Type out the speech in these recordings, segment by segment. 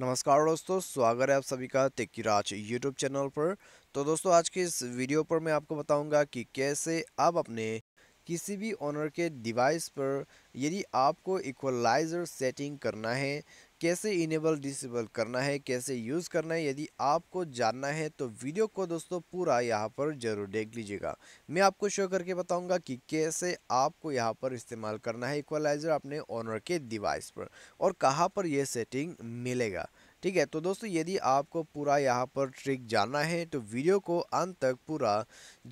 नमस्कार दोस्तों स्वागत है आप सभी का तेक्की राज यूट्यूब चैनल पर तो दोस्तों आज के इस वीडियो पर मैं आपको बताऊंगा कि कैसे आप अपने किसी भी ऑनर के डिवाइस पर यदि आपको इक्वलाइज़र सेटिंग करना है कैसे इनेबल डिसेबल करना है कैसे यूज़ करना है यदि आपको जानना है तो वीडियो को दोस्तों पूरा यहाँ पर ज़रूर देख लीजिएगा मैं आपको शो करके बताऊंगा कि कैसे आपको यहाँ पर इस्तेमाल करना है इक्वलाइज़र अपने ऑनर के डिवाइस पर और कहाँ पर यह सेटिंग मिलेगा ठीक है तो दोस्तों यदि आपको पूरा यहाँ पर ट्रिक जानना है तो वीडियो को अंत तक पूरा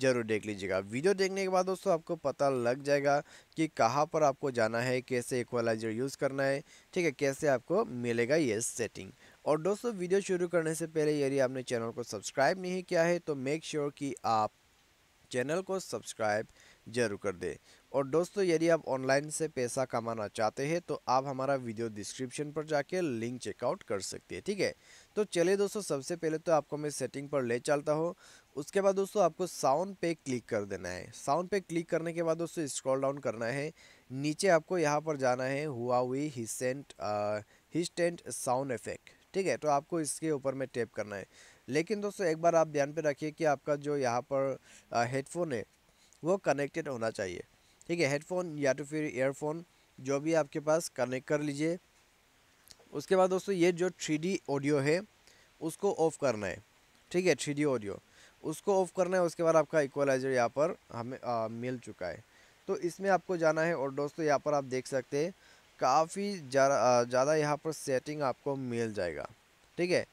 जरूर देख लीजिएगा वीडियो देखने के बाद दोस्तों आपको पता लग जाएगा कि कहाँ पर आपको जाना है कैसे इक्वलाइजर यूज़ करना है ठीक है कैसे आपको मिलेगा ये सेटिंग और दोस्तों वीडियो शुरू करने से पहले यदि आपने चैनल को सब्सक्राइब नहीं किया है तो मेक श्योर sure कि आप चैनल को सब्सक्राइब जरूर कर दें और दोस्तों यदि आप ऑनलाइन से पैसा कमाना चाहते हैं तो आप हमारा वीडियो डिस्क्रिप्शन पर जाके लिंक चेकआउट कर सकते हैं ठीक है तो चलिए दोस्तों सबसे पहले तो आपको मैं सेटिंग पर ले चलता हूँ उसके बाद दोस्तों आपको साउंड पे क्लिक कर देना है साउंड पे क्लिक करने के बाद दोस्तों स्क्रॉल डाउन करना है नीचे आपको यहाँ पर जाना है हुआ हुई हिसेंट हिस्टेंट साउंड इफेक्ट ठीक है तो आपको इसके ऊपर में टैप करना है लेकिन दोस्तों एक बार आप ध्यान पर रखिए कि आपका जो यहाँ पर हेडफोन है वो कनेक्टेड होना चाहिए ठीक है हेडफोन या तो फिर ईयरफोन जो भी आपके पास कनेक्ट कर लीजिए उसके बाद दोस्तों ये जो थ्री ऑडियो है उसको ऑफ़ करना है ठीक है थ्री ऑडियो उसको ऑफ़ करना है उसके बाद आपका इक्वलाइज़र यहाँ पर हमें आ, मिल चुका है तो इसमें आपको जाना है और दोस्तों यहाँ पर आप देख सकते हैं काफ़ी ज़्यादा यहाँ पर सेटिंग आपको मिल जाएगा ठीक है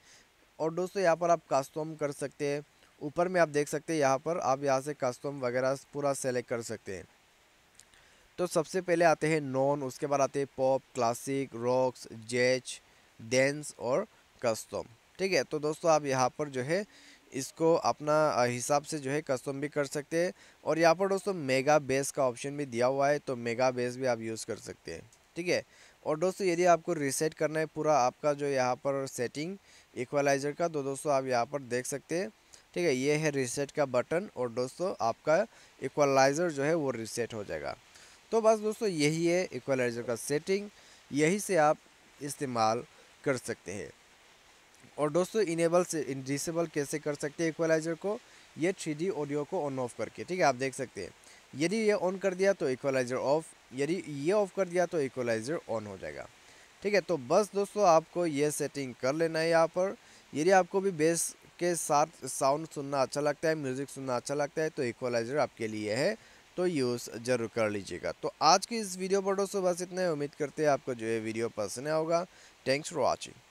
और दोस्तों यहाँ पर आप कस्टम कर सकते हैं ऊपर में आप देख सकते हैं यहाँ पर आप यहाँ से कस्टम वगैरह पूरा सेलेक्ट कर सकते हैं तो सबसे पहले आते हैं नॉन उसके बाद आते हैं pop classic rocks jazz dance और कस्टम ठीक है तो दोस्तों आप यहाँ पर जो है इसको अपना हिसाब से जो है कस्टम भी कर सकते हैं और यहाँ पर दोस्तों मेगा बेस का ऑप्शन भी दिया हुआ है तो मेगा बेस भी आप यूज़ कर सकते हैं ठीक है और दोस्तों यदि आपको रीसेट करना है पूरा आपका जो यहाँ पर सेटिंग इक्वलाइज़र का तो दोस्तों आप यहाँ पर देख सकते हैं ठीक है ये है रीसेट का बटन और दोस्तों आपका इक्वलाइज़र जो है वो रिसेट हो जाएगा तो बस दोस्तों यही है इक्वलाइज़र का सेटिंग यही से आप इस्तेमाल कर सकते हैं और दोस्तों इनेबल से डिसेबल कैसे कर सकते हैं इक्वलाइज़र को ये थ्री ऑडियो को ऑन ऑफ करके ठीक है आप देख सकते हैं यदि ये ऑन कर दिया तो इक्वलाइज़र ऑफ यदि ये ऑफ कर दिया तो इक्वलाइज़र ऑन हो जाएगा ठीक है तो बस दोस्तों आपको ये सेटिंग कर लेना है यहाँ पर यदि आपको भी बेस के साथ साउंड सुनना अच्छा लगता है म्यूज़िक सुनना अच्छा लगता है तो इक्वलाइज़र आपके लिए है तो यूज़ ज़रूर कर लीजिएगा तो आज की इस वीडियो पर दोस्तों बस इतना उम्मीद करते हैं आपको जो है वीडियो पसंद आएगा थैंक्स फॉर वॉचिंग